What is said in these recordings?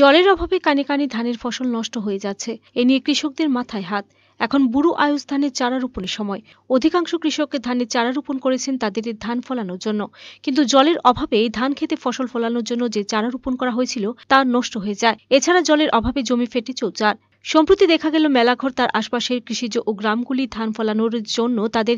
জলের অভাবে কানে কানে ধানের ফসল নষ্ট হয়ে যাচ্ছে এ নিয়ে কৃষকদের মাথায় হাত এখন বুড়ো আয়ুষ ধানের চারা রোপণের সময় অধিকাংশ কৃষককে ধানের চারা রোপণ করেছেন তাদের ধান ফলানোর জন্য কিন্তু জলের অভাবে ধান খেতে ফসল ফলানোর জন্য যে চারা রোপণ করা হয়েছিল তা নষ্ট হয়ে যায় এছাড়া জলের অভাবে জমি ফেটে চৌচার সম্প্রতি দেখা গেল মেলাঘর তার আশপাশের কৃষিজ ও গ্রামগুলি ধান ফলানোর জন্য তাদের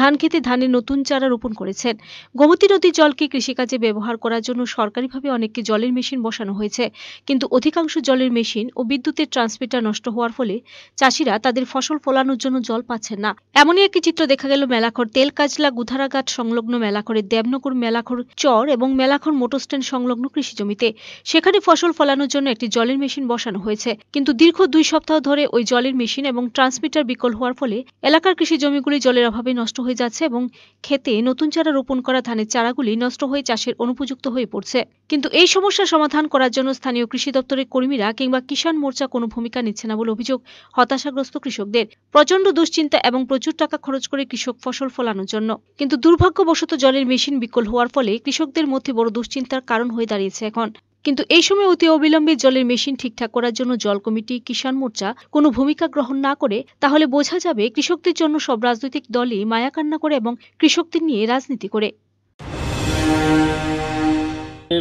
ধান খেতে ধানের নতুন চারা রোপণ করেছেন গোমতী নদীর জলকে কৃষিকাজে ব্যবহার করার জন্য সরকারিভাবে অনেককে জলের মেশিন বসানো হয়েছে কিন্তু অধিকাংশ জলের মেশিন ও বিদ্যুতের ট্রান্সমিটার নষ্ট হওয়ার ফলে চাষিরা তাদের ফসল ফলানোর জন্য জল পাচ্ছেন না এমনই একটি চিত্র দেখা গেল মেলাখর তেল কাজলা গুধারাঘাট সংলগ্ন মেলাখরের দেবনগর মেলাখর চর এবং মেলাখর মোটর স্ট্যান্ড সংলগ্ন কৃষি জমিতে সেখানে ফসল ফলানোর জন্য একটি জলের মেশিন বসানো হয়েছে কিন্তু দীর্ঘ দুই সপ্তাহ ধরে ওই জলের মেশিন এবং ট্রান্সমিটার বিকল হওয়ার ফলে এলাকার কৃষি জমিগুলি জলের অভাবে নষ্ট হয়ে যাচ্ছে এবং খেতে নতুন চারা রোপণ করা ধানের চারাগুলি নষ্ট হয়ে চাষের অনুপযুক্ত হয়ে পড়ছে কিন্তু এই সমস্যা সমাধান করার জন্য স্থানীয় কৃষি দপ্তরের কর্মীরা কিংবা কিষাণ মোর্চা কোনো ভূমিকা নিচ্ছে না বলে অভিযোগ হতাশাগ্রস্ত কৃষকদের প্রচন্ড দুশ্চিন্তা এবং প্রচুর টাকা খরচ করে কৃষক ফসল ফলানোর জন্য কিন্তু দুর্ভাগ্যবশত জলের মেশিন বিকল হওয়ার ফলে কৃষকদের মধ্যে বড় দুশ্চিন্তার কারণ হয়ে দাঁড়িয়েছে এখন কিন্তু এই সময় অতি অবিলম্বে জলের মেশিন ঠিকঠাক করার জন্য জল কমিটি কিষাণ মোর্চা কোনো ভূমিকা গ্রহণ না করে তাহলে বোঝা যাবে কৃষকদের জন্য সব রাজনৈতিক দলই মায়াকান্না করে এবং কৃষকদের নিয়ে রাজনীতি করে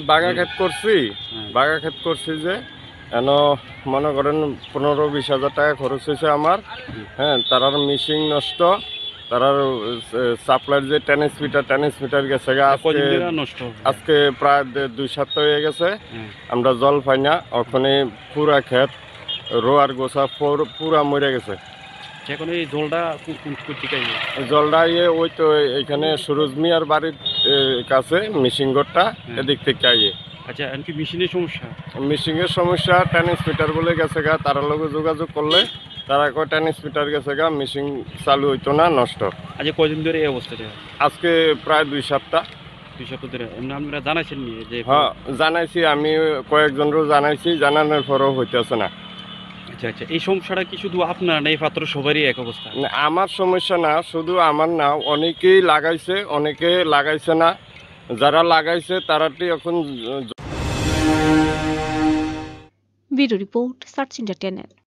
বাগাঘাত করছি বাগাঘাত করছি যে এন মনে করেন পনেরো বিশ হাজার টাকা খরচ হয়েছে আমার হ্যাঁ তারার মিশিং নষ্ট তারার সাপ্লাইর যে টেনিস মিটার টেনিস মিটার গেছে আজকে আজকে প্রায় দুই সপ্তাহ হয়ে গেছে হ্যাঁ। আমরা জল পাই না ওখানে পুরা ক্ষেত রোয়ার গোছা পুরা মরে গেছে এখন এই জলটা জলটা ইয়ে ওই তো এখানে সুরজ মিয়ার বাড়ির কাছে ঘরটা হ্যাঁ। এদিক থেকে আইয়ে আচ্ছা কি মেশিনের সমস্যা মেশিনের সমস্যা ট্রান্সমিটার বলে গেছে গা তার লগে যোগাযোগ করলে তারা কয়টা স্পিটার গেছে গা মেশিন চালু হইতো না নষ্ট আজ কয়দিন ধরে এই অবস্থাটা আজকে প্রায় দুই সপ্তাহ দুই সপ্তাহ ধরে আপনারা জানাইছেন যে হ্যাঁ জানাইছি আমি কয়েকজনেরও জানাইছি জানানোর পরও হইতেছে না আচ্ছা আচ্ছা এই সমস্যাটা কি শুধু আপনার না এই পাত্র সবারই এক অবস্থা আমার সমস্যা না শুধু আমার না অনেকেই লাগাইছে অনেকে লাগাইছে না যারা লাগাইছে তারাটি এখন ভিডিও রিপোর্ট সার্চ ইন্টারটেনমেন্ট